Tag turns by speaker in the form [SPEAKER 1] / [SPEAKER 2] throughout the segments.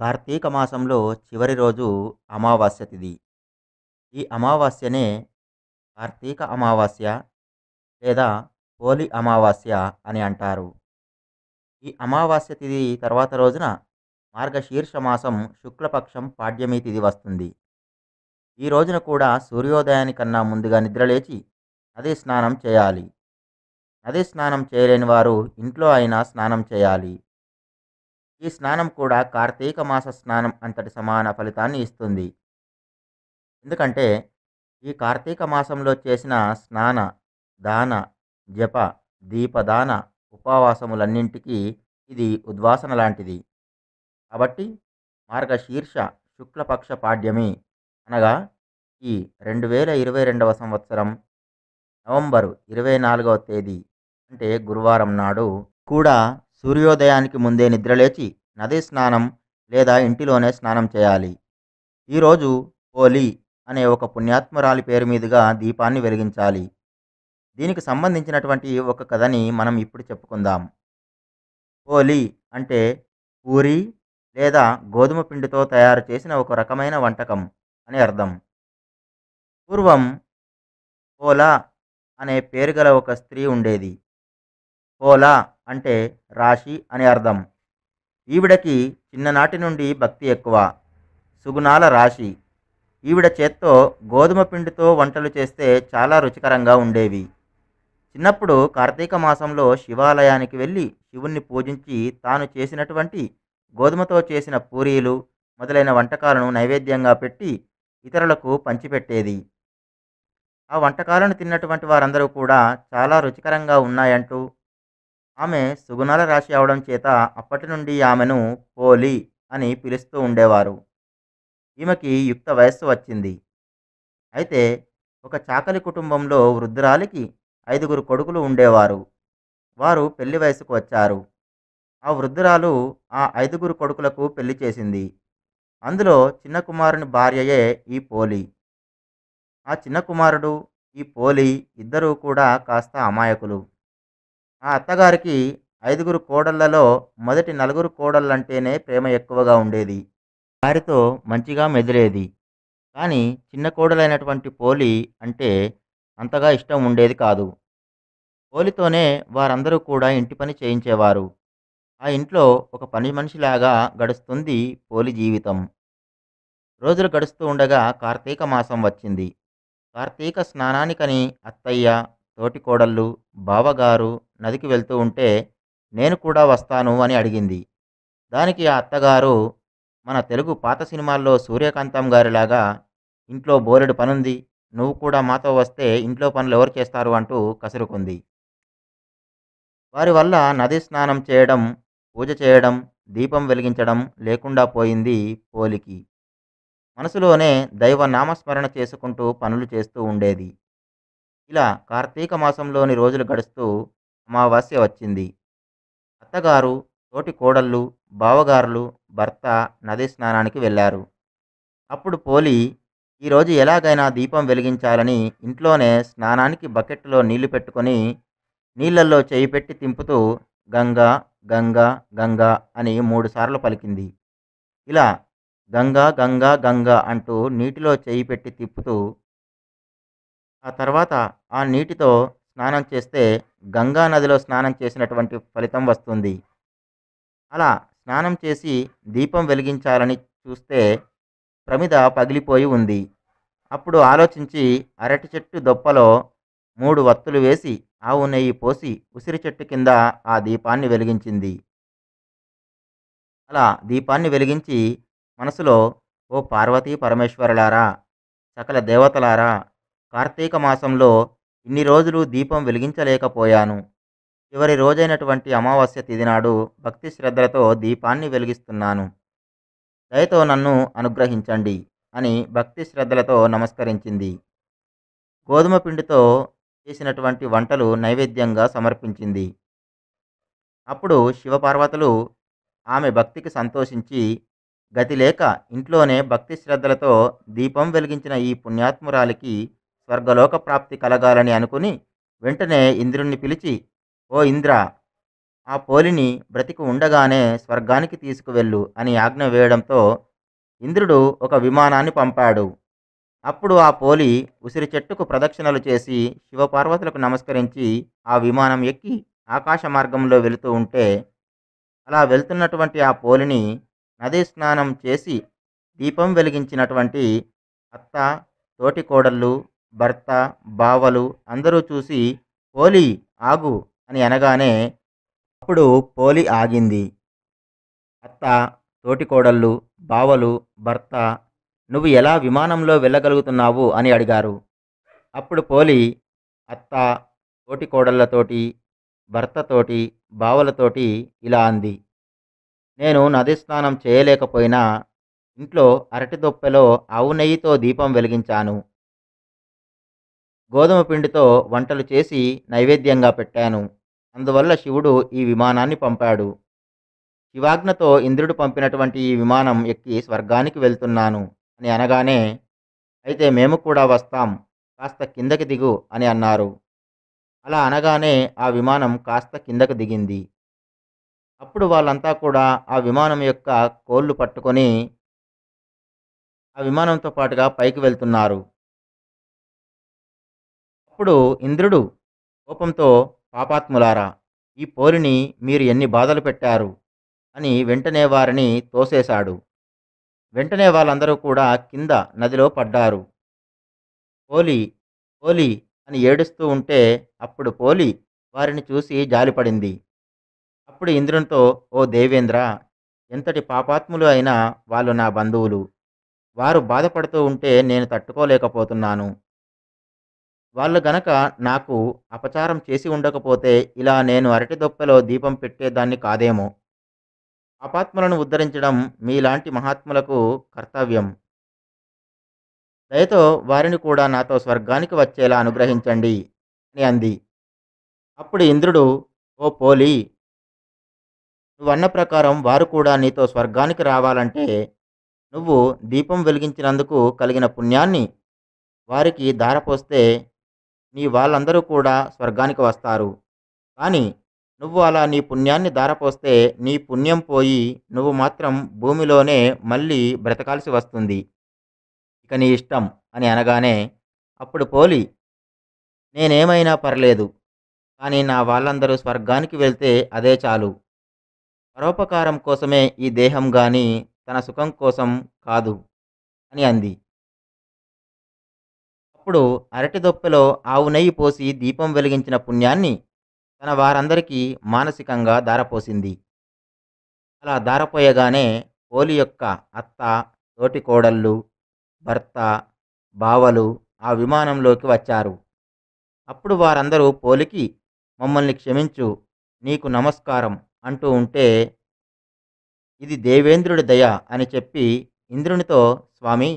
[SPEAKER 1] కార్తీక మాసంలో చివరి రోజు అమావాస్య తిథి ఈ అమావాస్యనే కార్తీక అమావాస్య లేదా హోలీ అమావాస్య అని అంటారు ఈ అమావాస్య తిథి తర్వాత రోజున మార్గశీర్ష మాసం శుక్లపక్షం పాడ్యమీ తిథి వస్తుంది ఈ రోజున కూడా సూర్యోదయానికన్నా ముందుగా నిద్రలేచి నదీ స్నానం చేయాలి నదీ స్నానం చేయలేని వారు ఇంట్లో అయినా స్నానం చేయాలి ఈ స్నానం కూడా కార్తీక మాస స్నానం అంతటి సమాన ఫలితాన్ని ఇస్తుంది ఎందుకంటే ఈ కార్తీక మాసంలో చేసిన స్నాన దాన జప దీపదాన ఉపవాసములన్నింటికీ ఇది ఉద్వాసన లాంటిది కాబట్టి మార్గశీర్ష శుక్లపక్ష పాడ్యమి అనగా ఈ రెండు వేల ఇరవై రెండవ సంవత్సరం నవంబరు ఇరవై నాలుగవ తేదీ అంటే గురువారం నాడు కూడా సూర్యోదయానికి ముందే నిద్రలేచి నదీ స్నానం లేదా ఇంటిలోనే స్నానం చేయాలి ఈరోజు హోలీ అనే ఒక పుణ్యాత్మరాలి పేరు మీదుగా దీపాన్ని వెలిగించాలి దీనికి సంబంధించినటువంటి ఒక కథని మనం ఇప్పుడు చెప్పుకుందాం హోలీ అంటే పూరి లేదా గోధుమ పిండితో తయారు చేసిన ఒక రకమైన వంటకం అని అర్థం పూర్వం హోలా అనే పేరు గల ఒక స్త్రీ ఉండేది పోలా అంటే రాశి అని అర్థం ఈవిడకి చిన్ననాటి నుండి భక్తి ఎక్కువ సుగుణాల రాశి ఈవిడ చేత్తో గోధుమ పిండితో వంటలు చేస్తే చాలా రుచికరంగా ఉండేవి చిన్నప్పుడు కార్తీక మాసంలో శివాలయానికి వెళ్ళి శివుణ్ణి పూజించి తాను చేసినటువంటి గోధుమతో చేసిన పూరీలు మొదలైన వంటకాలను నైవేద్యంగా పెట్టి ఇతరులకు పంచిపెట్టేది ఆ వంటకాలను తిన్నటువంటి వారందరూ కూడా చాలా రుచికరంగా ఉన్నాయంటూ ఆమె సుగుణాల రాశి అవడం చేత అప్పటి నుండి ఆమెను పోలి అని పిలుస్తూ ఉండేవారు ఈమెకి యుక్త వయస్సు వచ్చింది అయితే ఒక చాకలి కుటుంబంలో వృద్ధురాలికి ఐదుగురు కొడుకులు ఉండేవారు వారు పెళ్లి వయసుకు వచ్చారు ఆ వృద్ధురాలు ఆ ఐదుగురు కొడుకులకు పెళ్లి చేసింది అందులో చిన్న కుమారుని భార్యయే ఈ పోలి ఆ చిన్న కుమారుడు ఈ పోలి ఇద్దరూ కూడా కాస్త అమాయకులు ఆ అత్తగారికి ఐదుగురు కోడళ్లలో మొదటి నలుగురు కోడళ్ళంటేనే ప్రేమ ఎక్కువగా ఉండేది వారితో మంచిగా మెదిలేది కానీ చిన్న కోడలైనటువంటి పోలి అంటే అంతగా ఇష్టం ఉండేది కాదు పోలితోనే వారందరూ కూడా ఇంటి పని చేయించేవారు ఆ ఇంట్లో ఒక పని మనిషిలాగా గడుస్తుంది పోలి జీవితం రోజులు గడుస్తూ ఉండగా కార్తీక మాసం వచ్చింది కార్తీక స్నానానికని అత్తయ్య తోటి కోడళ్ళు బావగారు నదికి వెళ్తూ ఉంటే నేను కూడా వస్తాను అని అడిగింది దానికి ఆ అత్తగారు మన తెలుగు పాత సినిమాల్లో సూర్యకాంతం గారిలాగా ఇంట్లో బోలెడు పనుంది నువ్వు కూడా మాతో వస్తే ఇంట్లో పనులు ఎవరు చేస్తారు అంటూ కసురుకుంది వారి వల్ల నది స్నానం చేయడం పూజ చేయడం దీపం వెలిగించడం లేకుండా పోయింది పోలికి మనసులోనే దైవ నామస్మరణ చేసుకుంటూ పనులు చేస్తూ ఉండేది ఇలా కార్తీక మాసంలోని రోజులు గడుస్తూ అమావాస్య వచ్చింది అత్తగారు తోటి కోడళ్ళు బావగారులు భర్త నదీ స్నానానికి వెళ్ళారు అప్పుడు పోలి ఈరోజు ఎలాగైనా దీపం వెలిగించాలని ఇంట్లోనే స్నానానికి బకెట్లో నీళ్లు పెట్టుకొని నీళ్లల్లో చేయి పెట్టి తింపుతూ గంగా గంగా గంగా అని మూడుసార్లు పలికింది ఇలా గంగా గంగా గంగా అంటూ నీటిలో చేయి పెట్టి తిప్పుతూ ఆ తర్వాత ఆ నీటితో స్నానం చేస్తే గంగా నదిలో స్నానం చేసినటువంటి ఫలితం వస్తుంది అలా స్నానం చేసి దీపం వెలిగించాలని చూస్తే ప్రమిద పగిలిపోయి ఉంది అప్పుడు ఆలోచించి అరటి చెట్టు దొప్పలో మూడు వత్తులు వేసి ఆవు నెయ్యి పోసి ఉసిరి చెట్టు కింద ఆ దీపాన్ని వెలిగించింది అలా దీపాన్ని వెలిగించి మనసులో ఓ పార్వతీ పరమేశ్వరులారా సకల దేవతలారా కార్తీక మాసంలో ఇన్ని రోజులు దీపం వెలిగించలేకపోయాను చివరి రోజైనటువంటి అమావాస్య తిదినాడు భక్తి శ్రద్ధలతో దీపాన్ని వెలిగిస్తున్నాను దయతో నన్ను అనుగ్రహించండి అని భక్తి శ్రద్ధలతో నమస్కరించింది గోధుమ పిండితో చేసినటువంటి వంటలు నైవేద్యంగా సమర్పించింది అప్పుడు శివపార్వతులు ఆమె భక్తికి సంతోషించి గతి లేక ఇంట్లోనే భక్తి శ్రద్ధలతో దీపం వెలిగించిన ఈ పుణ్యాత్మురాలికి స్వర్గలోక ప్రాప్తి కలగాలని అనుకుని వెంటనే ఇంద్రుణ్ణి పిలిచి ఓ ఇంద్ర ఆ పోలిని బ్రతికి ఉండగానే స్వర్గానికి తీసుకువెళ్ళు అని ఆజ్ఞ వేయడంతో ఇంద్రుడు ఒక విమానాన్ని పంపాడు అప్పుడు ఆ పోలి ఉసిరి చెట్టుకు ప్రదక్షిణలు చేసి శివపార్వతులకు నమస్కరించి ఆ విమానం ఎక్కి ఆకాశ మార్గంలో వెళుతూ ఉంటే అలా వెళ్తున్నటువంటి ఆ పోలిని నదీ స్నానం చేసి దీపం వెలిగించినటువంటి అత్త తోటి కోడళ్ళు భర్త బావలు అందరూ చూసి పోలి ఆగు అని అనగానే అప్పుడు పోలి ఆగింది అత్త తోటికోడళ్ళు బావలు భర్త నువ్వు ఎలా విమానంలో వెళ్ళగలుగుతున్నావు అని అడిగారు అప్పుడు పోలి అత్త తోటికోడళ్ళతోటి భర్తతోటి బావలతోటి ఇలా అంది నేను నది స్నానం చేయలేకపోయినా ఇంట్లో అరటి దొప్పెలో ఆవు నెయ్యితో దీపం వెలిగించాను గోధుమ పిండితో వంటలు చేసి నైవేద్యంగా పెట్టాను అందువల్ల శివుడు ఈ విమానాన్ని పంపాడు శివాజ్ఞతో ఇంద్రుడు పంపినటువంటి ఈ విమానం ఎక్కి స్వర్గానికి వెళ్తున్నాను అని అనగానే అయితే మేము కూడా వస్తాం కాస్త కిందకి దిగు అని అన్నారు అలా అనగానే ఆ విమానం కాస్త కిందకు దిగింది అప్పుడు వాళ్ళంతా కూడా ఆ విమానం యొక్క కోళ్ళు పట్టుకొని ఆ విమానంతో పాటుగా పైకి వెళ్తున్నారు అప్పుడు ఇంద్రుడు కోపంతో పాపాత్ములారా ఈ పోరిని మీరు ఎన్ని బాధలు పెట్టారు అని వెంటనే వారిని తోసేశాడు వెంటనే వాళ్ళందరూ కూడా కింద నదిలో పడ్డారు పోలి పోలి అని ఏడుస్తూ ఉంటే అప్పుడు పోలి వారిని చూసి జాలిపడింది అప్పుడు ఇంద్రునితో ఓ దేవేంద్ర ఎంతటి పాపాత్ములు అయినా వాళ్ళు నా బంధువులు వారు బాధపడుతూ ఉంటే నేను తట్టుకోలేకపోతున్నాను వాళ్ళు గనక నాకు అపచారం చేసి ఉండకపోతే ఇలా నేను అరటి దొప్పలో దీపం పెట్టేదాన్ని కాదేమో అపాత్మలను ఉద్ధరించడం మీలాంటి మహాత్ములకు కర్తవ్యం దయతో వారిని కూడా నాతో స్వర్గానికి వచ్చేలా అనుగ్రహించండి అని అంది అప్పుడు ఇంద్రుడు ఓ పోలి నువ్వన్న ప్రకారం వారు కూడా నీతో స్వర్గానికి రావాలంటే నువ్వు దీపం వెలిగించినందుకు కలిగిన పుణ్యాన్ని వారికి దారపోస్తే నీ వాళ్ళందరూ కూడా స్వర్గానికి వస్తారు కానీ నువ్వు అలా నీ పుణ్యాన్ని దారపోస్తే నీ పుణ్యం పోయి నువ్వు మాత్రం భూమిలోనే మళ్ళీ బ్రతకాల్సి వస్తుంది ఇక నీ ఇష్టం అని అనగానే అప్పుడు పోలి నేనేమైనా పర్లేదు కానీ నా వాళ్ళందరూ స్వర్గానికి వెళ్తే అదే చాలు పరోపకారం కోసమే ఈ దేహం కానీ తన సుఖం కోసం కాదు అని అంది అప్పుడు అరటి దొప్పెలో ఆవు నెయ్యి పోసి దీపం వెలిగించిన పుణ్యాన్ని తన వారందరికీ మానసికంగా దారపోసింది అలా దారపోయగానే పోలి యొక్క అత్త తోటి కోడళ్ళు భర్త బావలు ఆ విమానంలోకి వచ్చారు అప్పుడు వారందరూ పోలికి మమ్మల్ని క్షమించు నీకు నమస్కారం అంటూ ఉంటే ఇది దేవేంద్రుడి దయ అని చెప్పి ఇంద్రునితో స్వామి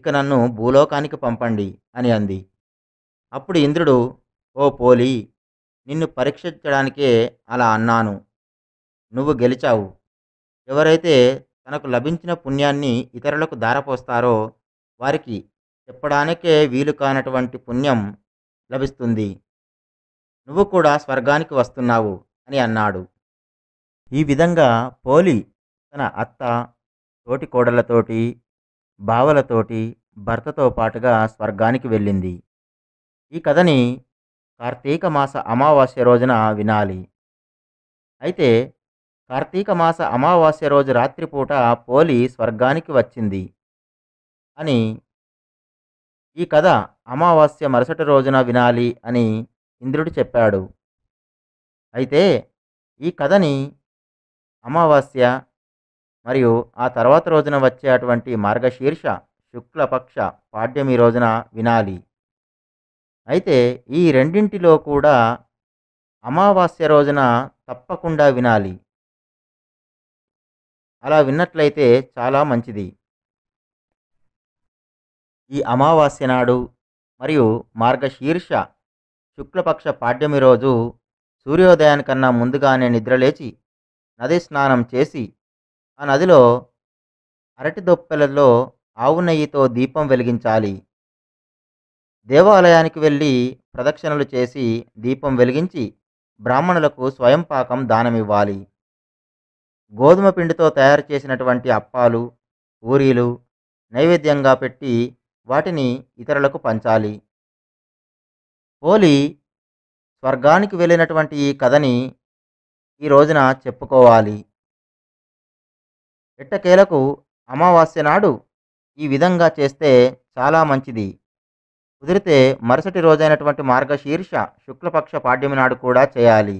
[SPEAKER 1] ఇక నన్ను భూలోకానికి పంపండి అని అంది అప్పుడు ఇంద్రుడు ఓ పోలి నిన్ను పరీక్షించడానికే అలా అన్నాను నువ్వు గెలిచావు ఎవరైతే తనకు లభించిన పుణ్యాన్ని ఇతరులకు దారపోస్తారో వారికి చెప్పడానికే వీలు కానటువంటి పుణ్యం లభిస్తుంది నువ్వు కూడా స్వర్గానికి వస్తున్నావు అని అన్నాడు ఈ విధంగా పోలి తన అత్త తోటి కోడలతోటి భావలతోటి భర్తతో పాటుగా స్వర్గానికి వెళ్ళింది ఈ కథని కార్తీక మాస అమావాస్య రోజున వినాలి అయితే కార్తీక మాస అమావాస్య రోజు రాత్రిపూట పోలి స్వర్గానికి వచ్చింది అని ఈ కథ అమావాస్య మరుసటి రోజున వినాలి అని ఇంద్రుడు చెప్పాడు అయితే ఈ కథని అమావాస్య మరియు ఆ తర్వాత రోజున వచ్చే అటువంటి మార్గశీర్ష శుక్లపక్ష పాడ్యమి రోజున వినాలి అయితే ఈ రెండింటిలో కూడా అమావాస్య రోజున తప్పకుండా వినాలి అలా విన్నట్లయితే చాలా మంచిది ఈ అమావాస్య నాడు మరియు మార్గశీర్ష శుక్లపక్ష పాడ్యమి రోజు సూర్యోదయానికన్నా ముందుగానే నిద్రలేచి నది స్నానం చేసి ఆ నదిలో అరటి దొప్పెలలో ఆవు నెయ్యితో దీపం వెలిగించాలి దేవాలయానికి వెళ్ళి ప్రదక్షిణలు చేసి దీపం వెలిగించి బ్రాహ్మణులకు స్వయం పాకం దానమివ్వాలి గోధుమ పిండితో తయారు చేసినటువంటి అప్పాలు పూరీలు నైవేద్యంగా పెట్టి వాటిని ఇతరులకు పంచాలి పోలి స్వర్గానికి వెళ్ళినటువంటి ఈ కథని ఈ రోజున చెప్పుకోవాలి ఎట్టకేలకు అమావాస్య నాడు ఈ విధంగా చేస్తే చాలా మంచిది కుదిరితే మరుసటి రోజైనటువంటి మార్గశీర్ష శుక్లపక్ష పాడ్యమి నాడు కూడా చేయాలి